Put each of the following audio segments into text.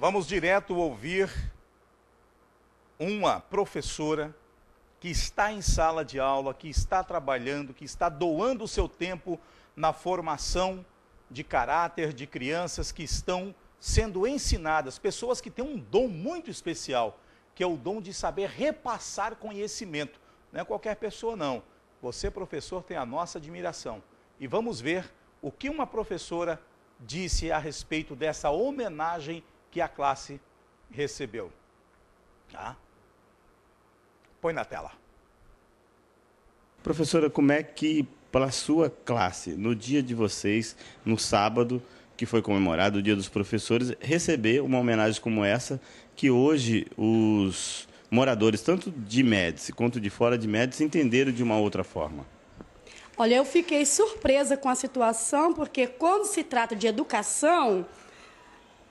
Vamos direto ouvir uma professora que está em sala de aula, que está trabalhando, que está doando o seu tempo na formação de caráter de crianças que estão sendo ensinadas, pessoas que têm um dom muito especial, que é o dom de saber repassar conhecimento. Não é qualquer pessoa, não. Você, professor, tem a nossa admiração. E vamos ver o que uma professora disse a respeito dessa homenagem que a classe recebeu. Tá? Põe na tela. Professora, como é que, para sua classe, no dia de vocês, no sábado, que foi comemorado o Dia dos Professores, receber uma homenagem como essa, que hoje os moradores, tanto de Médici quanto de fora de Médici, entenderam de uma outra forma? Olha, eu fiquei surpresa com a situação, porque quando se trata de educação,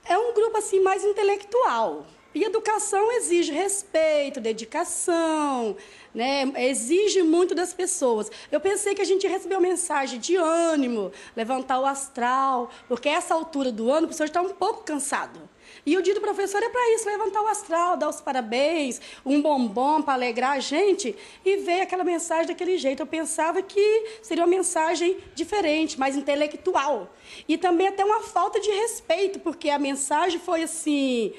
é um grupo assim mais intelectual. E educação exige respeito, dedicação, né? exige muito das pessoas. Eu pensei que a gente recebeu mensagem de ânimo, levantar o astral, porque essa altura do ano o pessoal está um pouco cansado. E o dia do professor é para isso, levantar o astral, dar os parabéns, um bombom para alegrar a gente. E ver aquela mensagem daquele jeito. Eu pensava que seria uma mensagem diferente, mais intelectual. E também até uma falta de respeito, porque a mensagem foi assim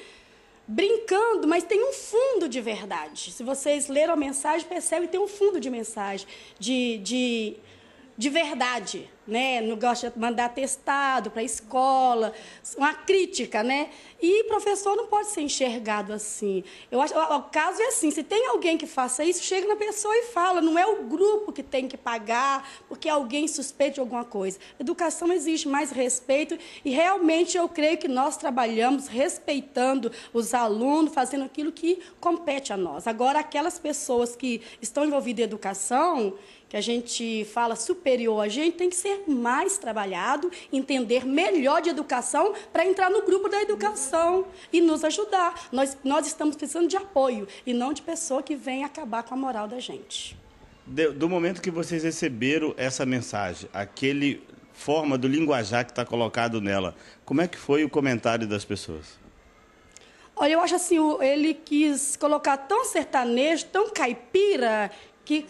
brincando, mas tem um fundo de verdade. Se vocês leram a mensagem, percebem que tem um fundo de mensagem, de, de de verdade, né? Não gosta de mandar testado para a escola, uma crítica, né? E professor não pode ser enxergado assim. Eu acho, o caso é assim, se tem alguém que faça isso, chega na pessoa e fala, não é o grupo que tem que pagar, porque alguém suspeita de alguma coisa. Educação exige mais respeito e realmente eu creio que nós trabalhamos respeitando os alunos, fazendo aquilo que compete a nós. Agora aquelas pessoas que estão envolvidas em educação, que a gente fala superior a gente, tem que ser mais trabalhado, entender melhor de educação para entrar no grupo da educação e nos ajudar. Nós, nós estamos precisando de apoio e não de pessoa que vem acabar com a moral da gente. do momento que vocês receberam essa mensagem, aquele forma do linguajar que está colocado nela, como é que foi o comentário das pessoas? Olha, eu acho assim, ele quis colocar tão sertanejo, tão caipira, que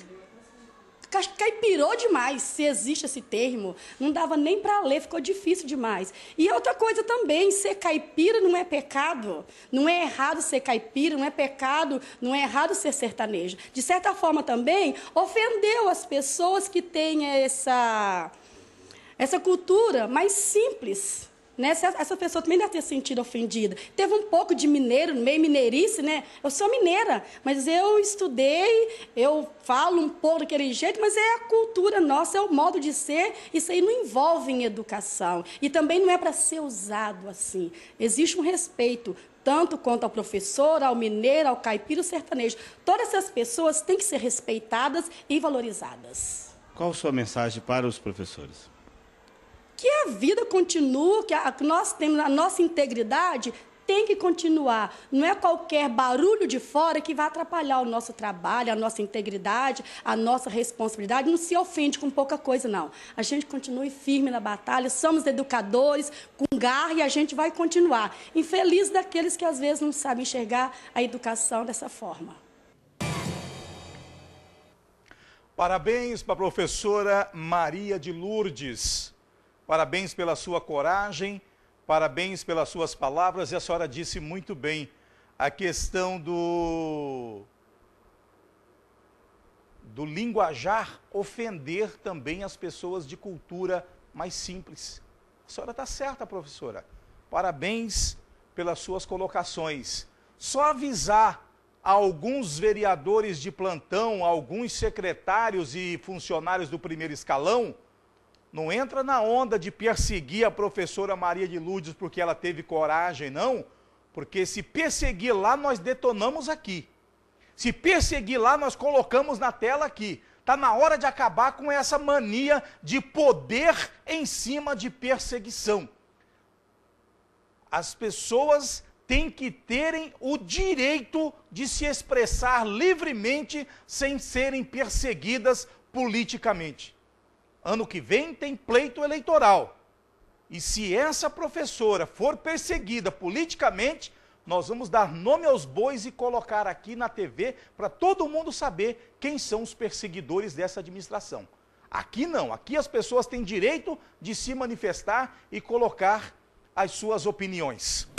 caipirou demais, se existe esse termo. Não dava nem para ler, ficou difícil demais. E é outra coisa também, ser caipira não é pecado. Não é errado ser caipira, não é pecado, não é errado ser sertanejo. De certa forma também, ofendeu as pessoas que têm essa, essa cultura mais simples né? Essa pessoa também deve ter sentido ofendida. Teve um pouco de mineiro, meio mineirice, né? Eu sou mineira, mas eu estudei, eu falo um pouco daquele jeito, mas é a cultura nossa, é o modo de ser. Isso aí não envolve em educação. E também não é para ser usado assim. Existe um respeito tanto quanto ao professor, ao mineiro, ao caipira, ao sertanejo. Todas essas pessoas têm que ser respeitadas e valorizadas. Qual a sua mensagem para os professores? que a vida continue, que, a, que nós temos a nossa integridade tem que continuar. Não é qualquer barulho de fora que vai atrapalhar o nosso trabalho, a nossa integridade, a nossa responsabilidade. Não se ofende com pouca coisa, não. A gente continue firme na batalha, somos educadores, com garra e a gente vai continuar. Infeliz daqueles que às vezes não sabem enxergar a educação dessa forma. Parabéns para a professora Maria de Lourdes. Parabéns pela sua coragem, parabéns pelas suas palavras. E a senhora disse muito bem a questão do do linguajar ofender também as pessoas de cultura mais simples. A senhora está certa, professora. Parabéns pelas suas colocações. Só avisar a alguns vereadores de plantão, a alguns secretários e funcionários do primeiro escalão não entra na onda de perseguir a professora Maria de Lourdes porque ela teve coragem, não. Porque se perseguir lá, nós detonamos aqui. Se perseguir lá, nós colocamos na tela aqui. Está na hora de acabar com essa mania de poder em cima de perseguição. As pessoas têm que terem o direito de se expressar livremente sem serem perseguidas politicamente ano que vem tem pleito eleitoral. E se essa professora for perseguida politicamente, nós vamos dar nome aos bois e colocar aqui na TV para todo mundo saber quem são os perseguidores dessa administração. Aqui não, aqui as pessoas têm direito de se manifestar e colocar as suas opiniões.